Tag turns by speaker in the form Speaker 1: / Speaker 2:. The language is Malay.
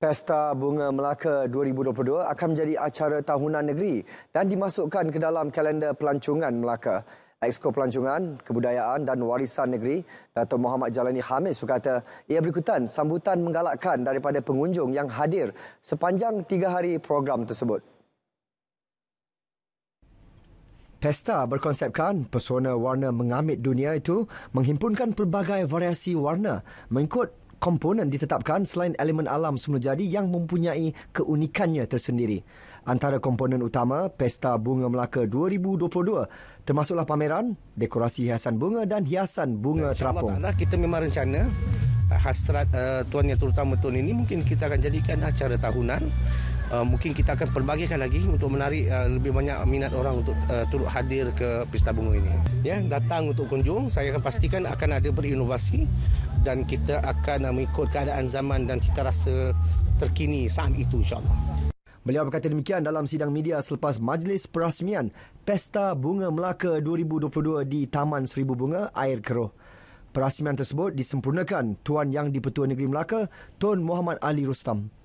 Speaker 1: Pesta Bunga Melaka 2022 akan menjadi acara tahunan negeri dan dimasukkan ke dalam kalender pelancongan Melaka. Exko Pelancongan, Kebudayaan dan Warisan Negeri, Datuk Muhammad Jalani Hamis berkata, ia berikutan sambutan menggalakkan daripada pengunjung yang hadir sepanjang tiga hari program tersebut. Pesta berkonsepkan pesona warna mengamit dunia itu menghimpunkan pelbagai variasi warna mengikut komponen ditetapkan selain elemen alam semula jadi yang mempunyai keunikannya tersendiri. Antara komponen utama Pesta Bunga Melaka 2022 termasuklah pameran, dekorasi hiasan bunga dan hiasan bunga eh, Insya terapung. Allah,
Speaker 2: kita memang rencana eh, hasrat uh, tuan yang terutama tuan ini mungkin kita akan jadikan acara tahunan. Uh, mungkin kita akan pelbagaikan lagi untuk menarik uh, lebih banyak minat orang untuk uh, turut hadir ke pesta bunga ini. Ya, datang untuk kunjung, saya akan pastikan akan ada berinovasi dan kita akan uh, mengikut keadaan zaman dan cita rasa terkini saat itu insyaAllah.
Speaker 1: Beliau berkata demikian dalam sidang media selepas majlis perasmian Pesta Bunga Melaka 2022 di Taman Seribu Bunga, Air Keruh. Perasmian tersebut disempurnakan Tuan Yang di Petua Negeri Melaka, Tun Muhammad Ali Rustam.